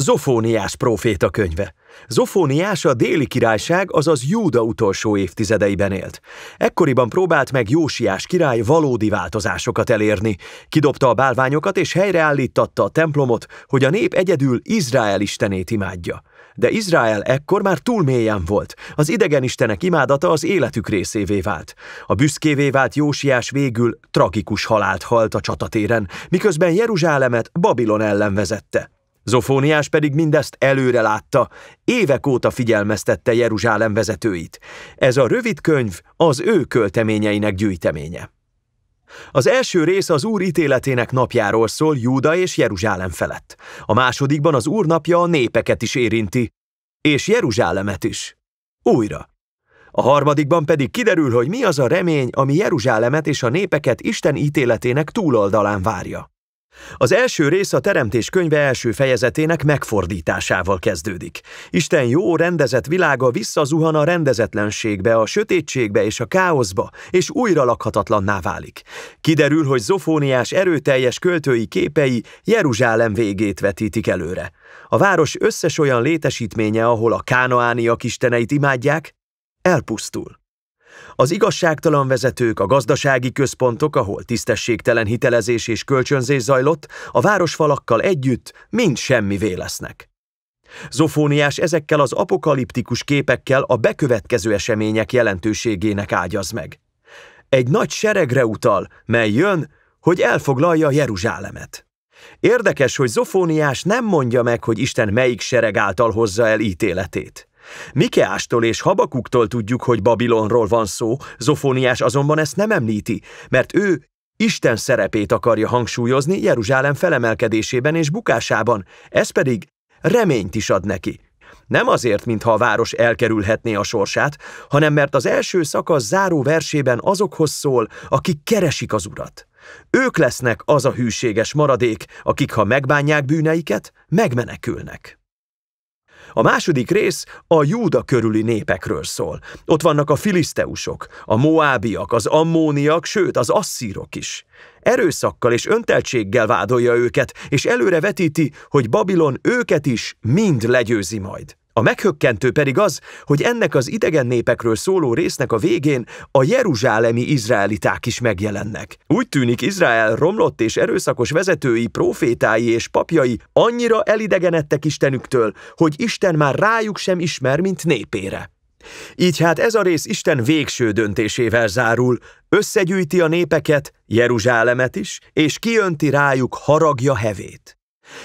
Zofóniás próféta könyve. Zofóniás a déli királyság, azaz Júda utolsó évtizedeiben élt. Ekkoriban próbált meg Jósiás király valódi változásokat elérni. Kidobta a bálványokat és helyreállítatta a templomot, hogy a nép egyedül Izrael istenét imádja. De Izrael ekkor már túl mélyen volt, az idegen istenek imádata az életük részévé vált. A büszkévé vált Jósiás végül tragikus halált halt a csatatéren, miközben Jeruzsálemet Babilon ellen vezette. Zofóniás pedig mindezt előre látta, évek óta figyelmeztette Jeruzsálem vezetőit. Ez a rövid könyv az ő költeményeinek gyűjteménye. Az első rész az Úr ítéletének napjáról szól Júda és Jeruzsálem felett. A másodikban az Úr napja a népeket is érinti, és Jeruzsálemet is. Újra. A harmadikban pedig kiderül, hogy mi az a remény, ami Jeruzsálemet és a népeket Isten ítéletének túloldalán várja. Az első rész a Teremtés könyve első fejezetének megfordításával kezdődik. Isten jó, rendezett világa visszazuhan a rendezetlenségbe, a sötétségbe és a káoszba, és újra lakhatatlanná válik. Kiderül, hogy Zofóniás erőteljes költői képei Jeruzsálem végét vetítik előre. A város összes olyan létesítménye, ahol a kánoániak isteneit imádják, elpusztul. Az igazságtalan vezetők, a gazdasági központok, ahol tisztességtelen hitelezés és kölcsönzés zajlott, a városfalakkal együtt mind semmi lesznek. Zofóniás ezekkel az apokaliptikus képekkel a bekövetkező események jelentőségének ágyaz meg. Egy nagy seregre utal, mely jön, hogy elfoglalja Jeruzsálemet. Érdekes, hogy Zofóniás nem mondja meg, hogy Isten melyik sereg által hozza el ítéletét. Mikeástól és Habakuktól tudjuk, hogy Babilonról van szó, Zofóniás azonban ezt nem említi, mert ő Isten szerepét akarja hangsúlyozni Jeruzsálem felemelkedésében és bukásában, ez pedig reményt is ad neki. Nem azért, mintha a város elkerülhetné a sorsát, hanem mert az első szakasz záró versében azokhoz szól, akik keresik az urat. Ők lesznek az a hűséges maradék, akik ha megbánják bűneiket, megmenekülnek. A második rész a Júda körüli népekről szól. Ott vannak a filiszteusok, a moábiak, az ammóniak, sőt az asszírok is. Erőszakkal és önteltséggel vádolja őket, és előre vetíti, hogy Babilon őket is mind legyőzi majd. A meghökkentő pedig az, hogy ennek az idegen népekről szóló résznek a végén a jeruzsálemi izraeliták is megjelennek. Úgy tűnik Izrael romlott és erőszakos vezetői, profétái és papjai annyira elidegenedtek Istenüktől, hogy Isten már rájuk sem ismer, mint népére. Így hát ez a rész Isten végső döntésével zárul, összegyűjti a népeket, Jeruzsálemet is, és kiönti rájuk haragja hevét.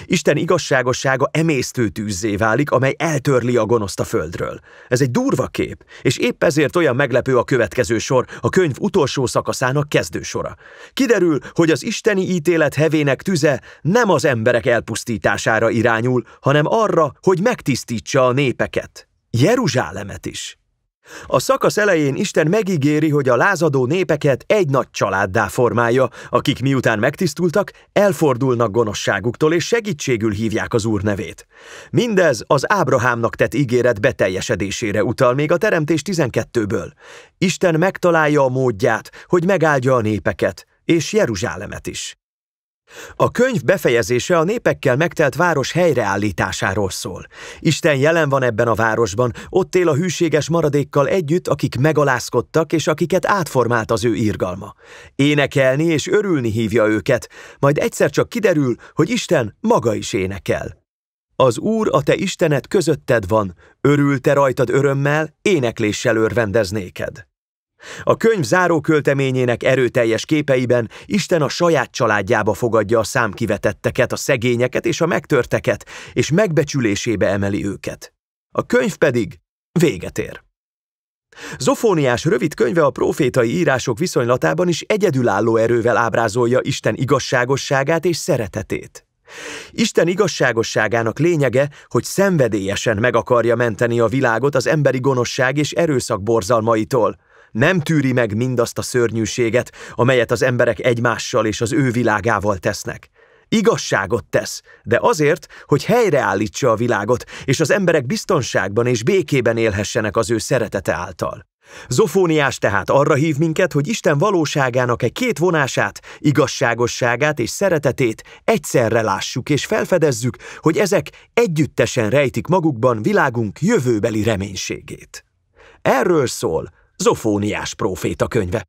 Isten igazságossága emésztő tűzzé válik, amely eltörli a gonoszt a földről. Ez egy durva kép, és épp ezért olyan meglepő a következő sor, a könyv utolsó szakaszának kezdősora. Kiderül, hogy az isteni ítélet hevének tüze nem az emberek elpusztítására irányul, hanem arra, hogy megtisztítsa a népeket. Jeruzsálemet is. A szakasz elején Isten megígéri, hogy a lázadó népeket egy nagy családdá formálja, akik miután megtisztultak, elfordulnak gonoszságuktól és segítségül hívják az Úr nevét. Mindez az Ábrahámnak tett ígéret beteljesedésére utal még a Teremtés 12-ből. Isten megtalálja a módját, hogy megáldja a népeket, és Jeruzsálemet is. A könyv befejezése a népekkel megtelt város helyreállításáról szól. Isten jelen van ebben a városban, ott él a hűséges maradékkal együtt, akik megalázkodtak és akiket átformált az ő írgalma. Énekelni és örülni hívja őket, majd egyszer csak kiderül, hogy Isten maga is énekel. Az Úr, a te Istened közötted van, örülte rajtad örömmel, énekléssel örvendeznéked. A könyv záró költeményének erőteljes képeiben Isten a saját családjába fogadja a számkivetetteket, a szegényeket és a megtörteket, és megbecsülésébe emeli őket. A könyv pedig véget ér. Zofóniás rövid könyve a profétai írások viszonylatában is egyedülálló erővel ábrázolja Isten igazságosságát és szeretetét. Isten igazságosságának lényege, hogy szenvedélyesen meg akarja menteni a világot az emberi gonoszság és erőszak borzalmaitól, nem tűri meg mindazt a szörnyűséget, amelyet az emberek egymással és az ő világával tesznek. Igazságot tesz, de azért, hogy helyreállítsa a világot, és az emberek biztonságban és békében élhessenek az ő szeretete által. Zofóniás tehát arra hív minket, hogy Isten valóságának egy két vonását, igazságosságát és szeretetét egyszerre lássuk és felfedezzük, hogy ezek együttesen rejtik magukban világunk jövőbeli reménységét. Erről szól Zofóniás próféta könyve.